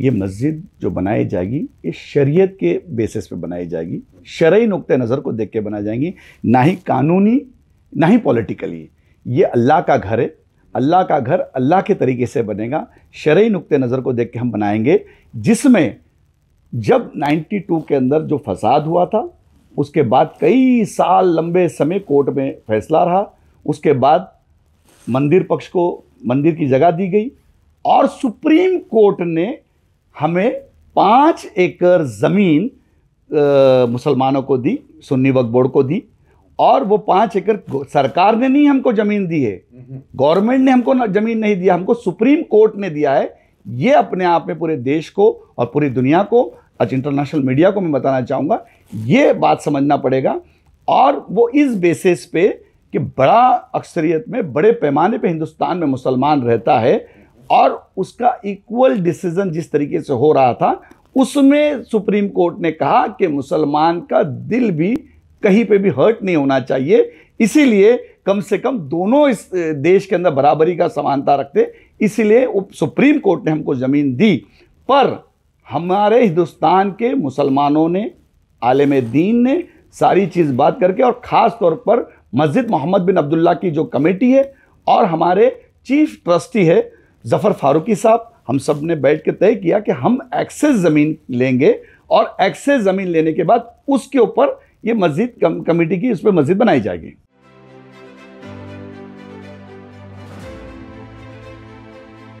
ये मस्जिद जो बनाई जाएगी ये शरीयत के बेसिस पे बनाई जाएगी शरय नुक़ नज़र को देख के बनाई जाएंगी ना ही कानूनी ना ही पॉलिटिकली ये अल्लाह का घर है अल्लाह का घर अल्लाह के तरीके से बनेगा शरय नुक़ नज़र को देख के हम बनाएंगे जिसमें जब 92 के अंदर जो फसाद हुआ था उसके बाद कई साल लंबे समय कोर्ट में फैसला रहा उसके बाद मंदिर पक्ष को मंदिर की जगह दी गई और सुप्रीम कोर्ट ने हमें पाँच एकड़ ज़मीन मुसलमानों को दी सुन्नी वक्फ बोर्ड को दी और वो पाँच एकड़ सरकार ने नहीं हमको ज़मीन दी है हम्म। गवर्नमेंट ने हमको ज़मीन नहीं दिया हमको सुप्रीम कोर्ट ने दिया है ये अपने आप में पूरे देश को और पूरी दुनिया को आज इंटरनेशनल मीडिया को मैं बताना चाहूँगा ये बात समझना पड़ेगा और वो इस बेसिस पे कि बड़ा अक्सरियत में बड़े पैमाने पे हिंदुस्तान में मुसलमान रहता है और उसका इक्वल डिसीजन जिस तरीके से हो रहा था उसमें सुप्रीम कोर्ट ने कहा कि मुसलमान का दिल भी कहीं पे भी हर्ट नहीं होना चाहिए इसीलिए कम से कम दोनों इस देश के अंदर बराबरी का समानता रखते इसीलिए सुप्रीम कोर्ट ने हमको ज़मीन दी पर हमारे हिंदुस्तान के मुसलमानों ने आलम दीन ने सारी चीज़ बात करके और ख़ास तौर पर मस्जिद मोहम्मद बिन अब्दुल्ला की जो कमेटी है और हमारे चीफ ट्रस्टी है ज़फ़र फारूकी साहब हम सब ने बैठ के तय किया कि हम एक्सेस ज़मीन लेंगे और एक्सेस ज़मीन लेने के बाद उसके ऊपर ये मस्जिद कम, कमेटी की उस पर मस्जिद बनाई जाएगी